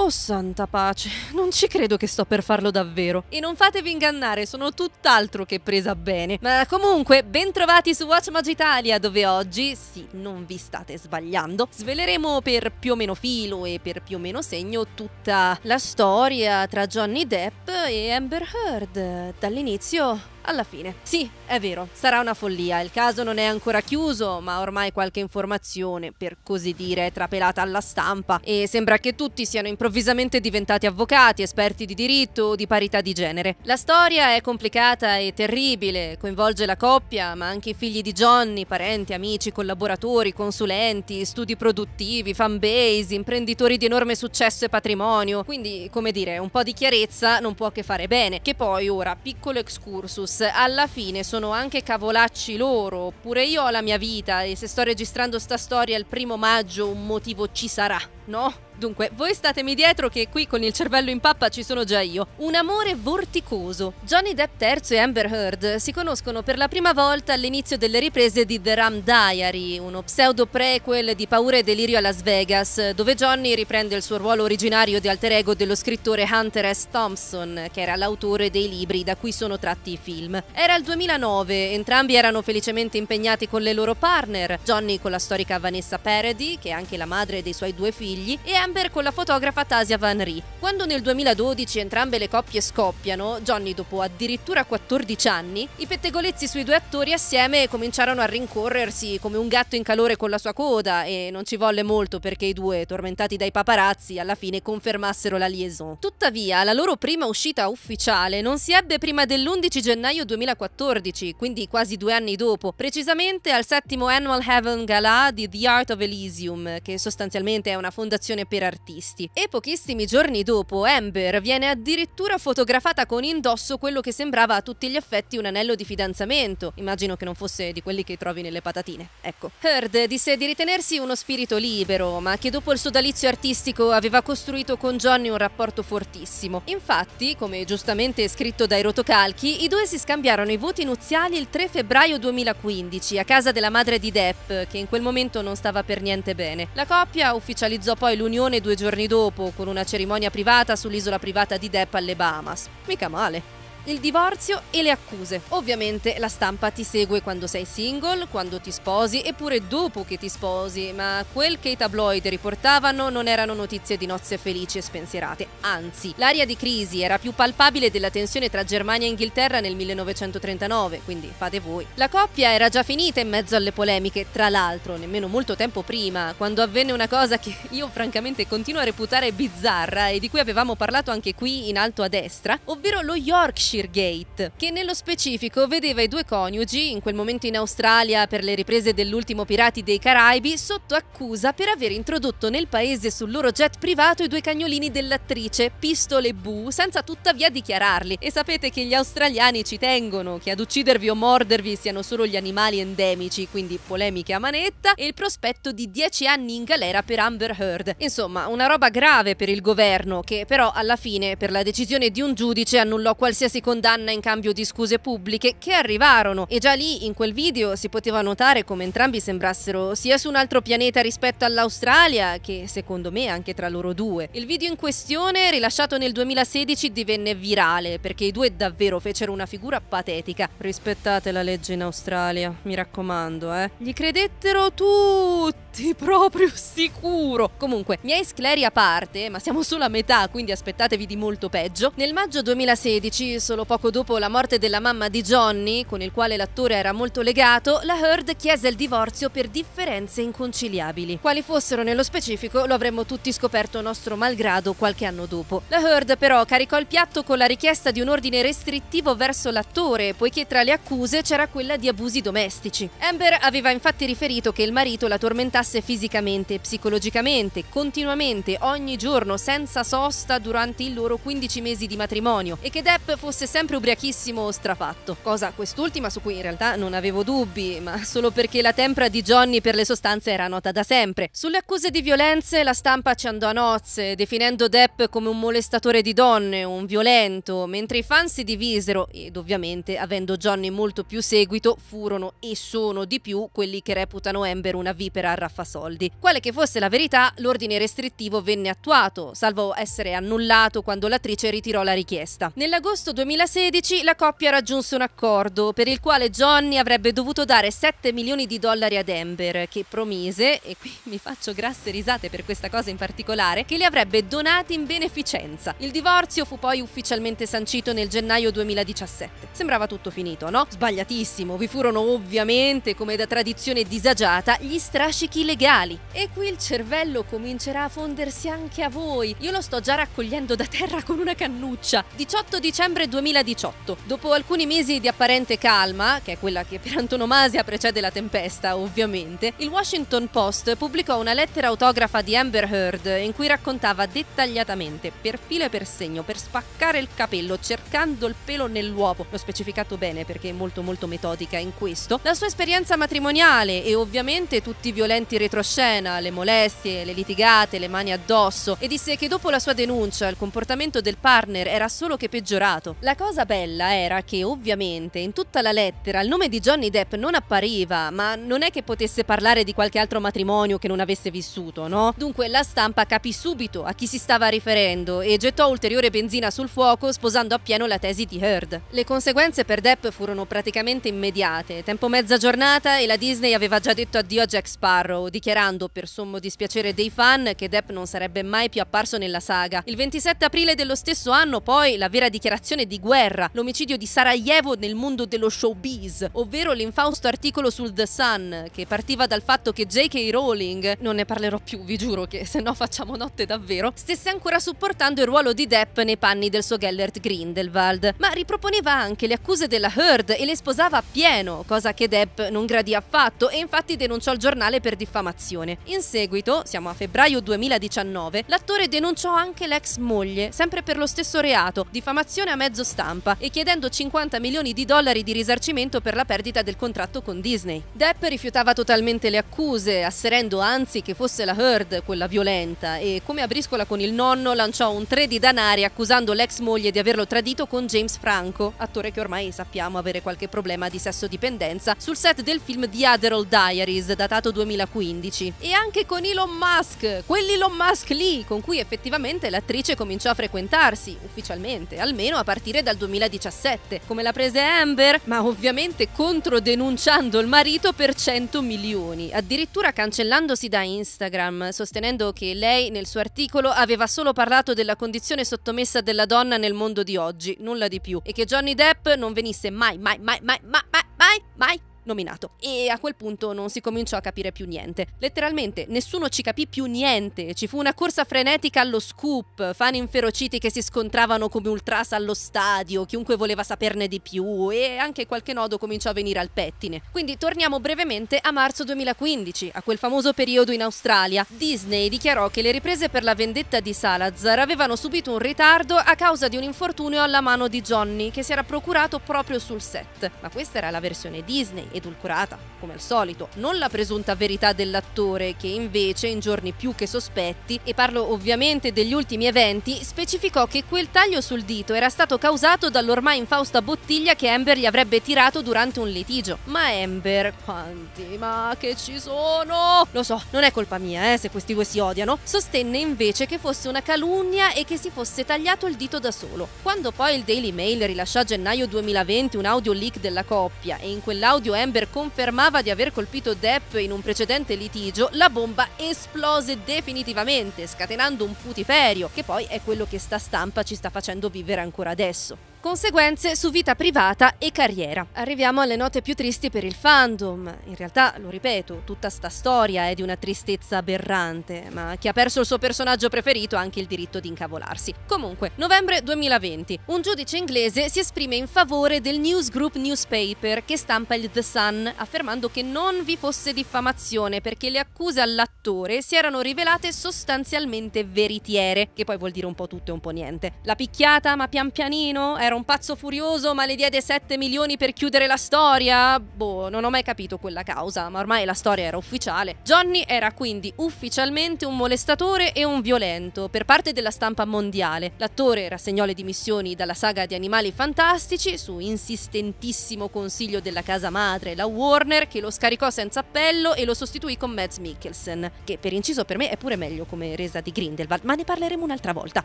Oh santa pace, non ci credo che sto per farlo davvero. E non fatevi ingannare, sono tutt'altro che presa bene. Ma comunque, bentrovati su Watch Watchmag Italia, dove oggi, sì, non vi state sbagliando, sveleremo per più o meno filo e per più o meno segno tutta la storia tra Johnny Depp e Amber Heard, dall'inizio alla fine. Sì, è vero, sarà una follia, il caso non è ancora chiuso, ma ormai qualche informazione, per così dire, è trapelata alla stampa e sembra che tutti siano improvvisamente diventati avvocati, esperti di diritto o di parità di genere. La storia è complicata e terribile, coinvolge la coppia, ma anche i figli di Johnny, parenti, amici, collaboratori, consulenti, studi produttivi, fanbase, imprenditori di enorme successo e patrimonio. Quindi, come dire, un po' di chiarezza non può che fare bene. Che poi ora, piccolo excursus, alla fine sono anche cavolacci loro, oppure io ho la mia vita e se sto registrando sta storia il primo maggio un motivo ci sarà, no? Dunque, voi statemi dietro che qui con il cervello in pappa ci sono già io. Un amore vorticoso. Johnny Depp III e Amber Heard si conoscono per la prima volta all'inizio delle riprese di The Ram Diary, uno pseudo prequel di paura e delirio a Las Vegas, dove Johnny riprende il suo ruolo originario di alter ego dello scrittore Hunter S. Thompson, che era l'autore dei libri da cui sono tratti i film. Era il 2009, entrambi erano felicemente impegnati con le loro partner, Johnny con la storica Vanessa Paradis, che è anche la madre dei suoi due figli, e Amber camper con la fotografa Tasia Van Rie. Quando nel 2012 entrambe le coppie scoppiano, Johnny dopo addirittura 14 anni, i pettegolezzi sui due attori assieme cominciarono a rincorrersi come un gatto in calore con la sua coda e non ci volle molto perché i due, tormentati dai paparazzi, alla fine confermassero la liaison. Tuttavia, la loro prima uscita ufficiale non si ebbe prima dell'11 gennaio 2014, quindi quasi due anni dopo, precisamente al settimo Annual Heaven Gala di The Art of Elysium, che sostanzialmente è una fondazione per per artisti. E pochissimi giorni dopo, Amber viene addirittura fotografata con indosso quello che sembrava a tutti gli effetti un anello di fidanzamento. Immagino che non fosse di quelli che trovi nelle patatine. Ecco. Heard disse di ritenersi uno spirito libero, ma che dopo il sodalizio artistico aveva costruito con Johnny un rapporto fortissimo. Infatti, come giustamente scritto dai rotocalchi, i due si scambiarono i voti nuziali il 3 febbraio 2015 a casa della madre di Depp, che in quel momento non stava per niente bene. La coppia ufficializzò poi l'unione Leone due giorni dopo con una cerimonia privata sull'isola privata di Depp alle Bahamas. Mica male il divorzio e le accuse. Ovviamente la stampa ti segue quando sei single, quando ti sposi e pure dopo che ti sposi, ma quel che i tabloid riportavano non erano notizie di nozze felici e spensierate, anzi l'aria di crisi era più palpabile della tensione tra Germania e Inghilterra nel 1939, quindi fate voi. La coppia era già finita in mezzo alle polemiche, tra l'altro nemmeno molto tempo prima, quando avvenne una cosa che io francamente continuo a reputare bizzarra e di cui avevamo parlato anche qui in alto a destra, ovvero lo Yorkshire Sheargate, che nello specifico vedeva i due coniugi, in quel momento in Australia per le riprese dell'ultimo Pirati dei Caraibi, sotto accusa per aver introdotto nel paese sul loro jet privato i due cagnolini dell'attrice, Pistole Boo, senza tuttavia dichiararli. E sapete che gli australiani ci tengono che ad uccidervi o mordervi siano solo gli animali endemici, quindi polemiche a manetta, e il prospetto di 10 anni in galera per Amber Heard. Insomma, una roba grave per il governo, che però alla fine, per la decisione di un giudice, annullò qualsiasi si condanna in cambio di scuse pubbliche che arrivarono e già lì in quel video si poteva notare come entrambi sembrassero sia su un altro pianeta rispetto all'Australia che secondo me anche tra loro due. Il video in questione rilasciato nel 2016 divenne virale perché i due davvero fecero una figura patetica. Rispettate la legge in Australia, mi raccomando, eh. Gli credettero tutti, proprio sicuro. Comunque, miei scleri a parte, ma siamo solo a metà, quindi aspettatevi di molto peggio. Nel maggio 2016 solo poco dopo la morte della mamma di Johnny, con il quale l'attore era molto legato, la Heard chiese il divorzio per differenze inconciliabili. Quali fossero nello specifico lo avremmo tutti scoperto nostro malgrado qualche anno dopo. La Heard però caricò il piatto con la richiesta di un ordine restrittivo verso l'attore, poiché tra le accuse c'era quella di abusi domestici. Amber aveva infatti riferito che il marito la tormentasse fisicamente, e psicologicamente, continuamente, ogni giorno, senza sosta durante i loro 15 mesi di matrimonio e che Depp fosse fosse sempre ubriachissimo o strafatto, cosa quest'ultima su cui in realtà non avevo dubbi, ma solo perché la tempra di Johnny per le sostanze era nota da sempre. Sulle accuse di violenze la stampa ci andò a nozze, definendo Depp come un molestatore di donne, un violento, mentre i fan si divisero ed ovviamente avendo Johnny molto più seguito furono e sono di più quelli che reputano Amber una vipera a raffasoldi. Quale che fosse la verità, l'ordine restrittivo venne attuato, salvo essere annullato quando l'attrice ritirò la richiesta. Nell'agosto 2000 2016 la coppia raggiunse un accordo per il quale Johnny avrebbe dovuto dare 7 milioni di dollari ad Amber che promise, e qui mi faccio grasse risate per questa cosa in particolare, che li avrebbe donati in beneficenza. Il divorzio fu poi ufficialmente sancito nel gennaio 2017. Sembrava tutto finito, no? Sbagliatissimo, vi furono ovviamente, come da tradizione disagiata, gli strascichi legali. E qui il cervello comincerà a fondersi anche a voi. Io lo sto già raccogliendo da terra con una cannuccia. 18 dicembre 2017 2018. Dopo alcuni mesi di apparente calma, che è quella che per antonomasia precede la tempesta ovviamente, il Washington Post pubblicò una lettera autografa di Amber Heard in cui raccontava dettagliatamente, per filo e per segno, per spaccare il capello, cercando il pelo nell'uovo, l'ho specificato bene perché è molto molto metodica in questo, la sua esperienza matrimoniale e ovviamente tutti i violenti retroscena, le molestie, le litigate, le mani addosso e disse che dopo la sua denuncia il comportamento del partner era solo che peggiorato. La cosa bella era che ovviamente in tutta la lettera il nome di Johnny Depp non appariva, ma non è che potesse parlare di qualche altro matrimonio che non avesse vissuto, no? Dunque la stampa capì subito a chi si stava riferendo e gettò ulteriore benzina sul fuoco sposando appieno la tesi di Heard. Le conseguenze per Depp furono praticamente immediate, tempo mezza giornata e la Disney aveva già detto addio a Jack Sparrow, dichiarando per sommo dispiacere dei fan che Depp non sarebbe mai più apparso nella saga. Il 27 aprile dello stesso anno poi la vera dichiarazione di di guerra, l'omicidio di Sarajevo nel mondo dello showbiz, ovvero l'infausto articolo sul The Sun, che partiva dal fatto che J.K. Rowling, non ne parlerò più, vi giuro che se no facciamo notte davvero, stesse ancora supportando il ruolo di Depp nei panni del suo Gellert Grindelwald, ma riproponeva anche le accuse della Heard e le sposava a pieno, cosa che Depp non gradì affatto e infatti denunciò il giornale per diffamazione. In seguito, siamo a febbraio 2019, l'attore denunciò anche l'ex moglie, sempre per lo stesso reato, diffamazione a mezzo stampa e chiedendo 50 milioni di dollari di risarcimento per la perdita del contratto con Disney. Depp rifiutava totalmente le accuse, asserendo anzi che fosse la Heard quella violenta e come a briscola con il nonno lanciò un tre di danari accusando l'ex moglie di averlo tradito con James Franco, attore che ormai sappiamo avere qualche problema di sesso dipendenza, sul set del film The Adderall Diaries datato 2015. E anche con Elon Musk, quell'Elon Musk lì con cui effettivamente l'attrice cominciò a frequentarsi, ufficialmente, almeno a partire partire dal 2017, come la prese Amber, ma ovviamente controdenunciando il marito per 100 milioni, addirittura cancellandosi da Instagram, sostenendo che lei nel suo articolo aveva solo parlato della condizione sottomessa della donna nel mondo di oggi, nulla di più, e che Johnny Depp non venisse mai, mai, mai, mai, mai, mai, mai, mai nominato. E a quel punto non si cominciò a capire più niente. Letteralmente nessuno ci capì più niente, ci fu una corsa frenetica allo scoop, fan inferociti che si scontravano come ultras allo stadio, chiunque voleva saperne di più e anche qualche nodo cominciò a venire al pettine. Quindi torniamo brevemente a marzo 2015, a quel famoso periodo in Australia. Disney dichiarò che le riprese per la vendetta di Salazar avevano subito un ritardo a causa di un infortunio alla mano di Johnny che si era procurato proprio sul set. Ma questa era la versione Disney edulcorata, come al solito, non la presunta verità dell'attore che invece, in giorni più che sospetti, e parlo ovviamente degli ultimi eventi, specificò che quel taglio sul dito era stato causato dall'ormai infausta bottiglia che Amber gli avrebbe tirato durante un litigio. Ma Amber, quanti ma che ci sono? Lo so, non è colpa mia, eh, se questi due si odiano, sostenne invece che fosse una calunnia e che si fosse tagliato il dito da solo. Quando poi il Daily Mail rilasciò a gennaio 2020 un audio leak della coppia e in quell'audio Amber confermava di aver colpito Depp in un precedente litigio, la bomba esplose definitivamente, scatenando un putiferio, che poi è quello che sta stampa ci sta facendo vivere ancora adesso conseguenze su vita privata e carriera. Arriviamo alle note più tristi per il fandom. In realtà, lo ripeto, tutta sta storia è di una tristezza aberrante, ma chi ha perso il suo personaggio preferito ha anche il diritto di incavolarsi. Comunque, novembre 2020, un giudice inglese si esprime in favore del News Group newspaper che stampa il The Sun, affermando che non vi fosse diffamazione perché le accuse all'attore si erano rivelate sostanzialmente veritiere, che poi vuol dire un po' tutto e un po' niente. La picchiata, ma pian pianino, è era un pazzo furioso ma le diede 7 milioni per chiudere la storia? Boh, non ho mai capito quella causa, ma ormai la storia era ufficiale. Johnny era quindi ufficialmente un molestatore e un violento per parte della stampa mondiale. L'attore rassegnò le dimissioni dalla saga di Animali Fantastici su insistentissimo consiglio della casa madre, la Warner, che lo scaricò senza appello e lo sostituì con Mads Mikkelsen, che per inciso per me è pure meglio come resa di Grindelwald, ma ne parleremo un'altra volta.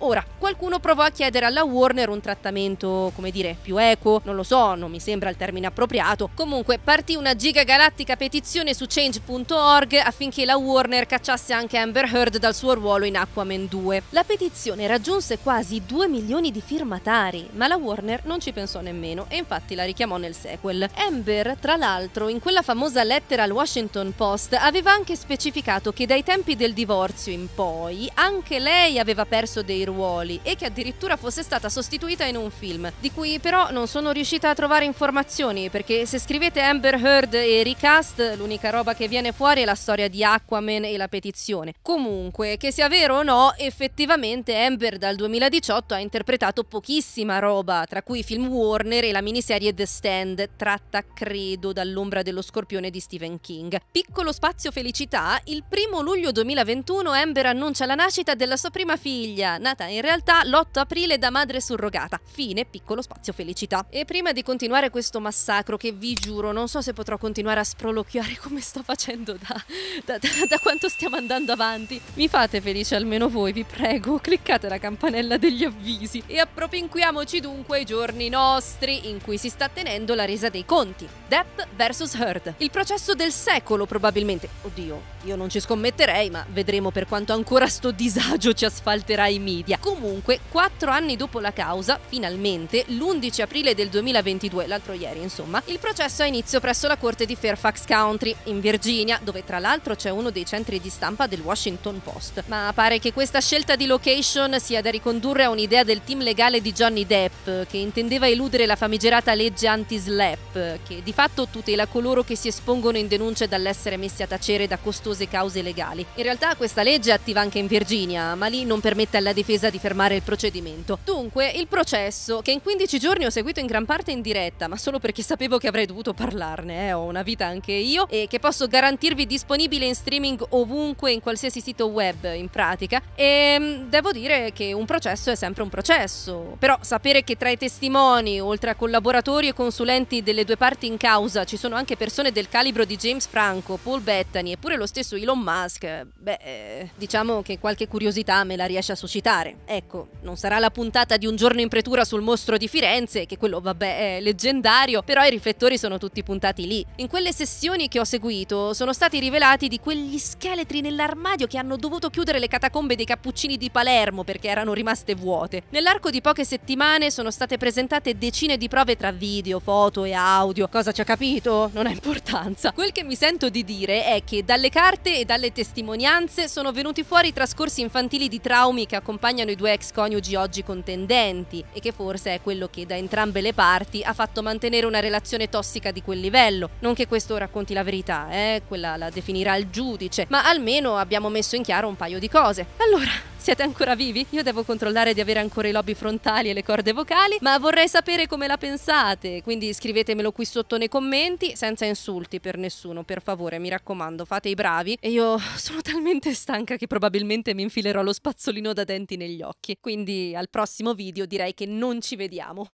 Ora, qualcuno provò a chiedere alla Warner un trattamento trattamento, come dire, più equo, non lo so, non mi sembra il termine appropriato. Comunque partì una gigagalattica petizione su change.org affinché la Warner cacciasse anche Amber Heard dal suo ruolo in Aquaman 2. La petizione raggiunse quasi 2 milioni di firmatari, ma la Warner non ci pensò nemmeno e infatti la richiamò nel sequel. Amber, tra l'altro, in quella famosa lettera al Washington Post aveva anche specificato che dai tempi del divorzio in poi anche lei aveva perso dei ruoli e che addirittura fosse stata sostituita in un film film, di cui però non sono riuscita a trovare informazioni perché se scrivete Amber Heard e Recast l'unica roba che viene fuori è la storia di Aquaman e la petizione. Comunque, che sia vero o no, effettivamente Amber dal 2018 ha interpretato pochissima roba, tra cui film Warner e la miniserie The Stand, tratta credo dall'ombra dello scorpione di Stephen King. Piccolo spazio felicità, il primo luglio 2021 Amber annuncia la nascita della sua prima figlia, nata in realtà l'8 aprile da madre surrogata, Fina fine piccolo spazio felicità. E prima di continuare questo massacro, che vi giuro, non so se potrò continuare a sproloquiare come sto facendo da, da, da, da quanto stiamo andando avanti, mi fate felice almeno voi, vi prego, cliccate la campanella degli avvisi e appropinquiamoci dunque ai giorni nostri in cui si sta tenendo la resa dei conti. Depp vs. Heard. Il processo del secolo probabilmente. Oddio, io non ci scommetterei, ma vedremo per quanto ancora sto disagio ci asfalterà i media. Comunque, quattro anni dopo la causa, finalmente ufficialmente l'11 aprile del 2022, l'altro ieri insomma, il processo ha inizio presso la corte di Fairfax County, in Virginia, dove tra l'altro c'è uno dei centri di stampa del Washington Post. Ma pare che questa scelta di location sia da ricondurre a un'idea del team legale di Johnny Depp, che intendeva eludere la famigerata legge anti-slap, che di fatto tutela coloro che si espongono in denunce dall'essere messi a tacere da costose cause legali. In realtà questa legge è attiva anche in Virginia, ma lì non permette alla difesa di fermare il procedimento. Dunque, il processo Caruso, che in 15 giorni ho seguito in gran parte in diretta, ma solo perché sapevo che avrei dovuto parlarne, eh, ho una vita anche io, e che posso garantirvi disponibile in streaming ovunque, in qualsiasi sito web in pratica. E ehm, devo dire che un processo è sempre un processo, però sapere che tra i testimoni, oltre a collaboratori e consulenti delle due parti in causa, ci sono anche persone del calibro di James Franco, Paul Bettany e pure lo stesso Elon Musk, beh, eh, diciamo che qualche curiosità me la riesce a suscitare. Ecco, non sarà la puntata di un giorno in pretura sul mostro di Firenze, che quello vabbè è leggendario, però i riflettori sono tutti puntati lì. In quelle sessioni che ho seguito sono stati rivelati di quegli scheletri nell'armadio che hanno dovuto chiudere le catacombe dei cappuccini di Palermo perché erano rimaste vuote. Nell'arco di poche settimane sono state presentate decine di prove tra video, foto e audio. Cosa ci ha capito? Non ha importanza. Quel che mi sento di dire è che dalle carte e dalle testimonianze sono venuti fuori trascorsi infantili di traumi che accompagnano i due ex coniugi oggi contendenti e che forse forse è quello che da entrambe le parti ha fatto mantenere una relazione tossica di quel livello. Non che questo racconti la verità, eh? quella la definirà il giudice, ma almeno abbiamo messo in chiaro un paio di cose. Allora, siete ancora vivi? Io devo controllare di avere ancora i lobi frontali e le corde vocali, ma vorrei sapere come la pensate, quindi scrivetemelo qui sotto nei commenti, senza insulti per nessuno, per favore, mi raccomando, fate i bravi. E io sono talmente stanca che probabilmente mi infilerò lo spazzolino da denti negli occhi. Quindi al prossimo video direi che non ci vediamo.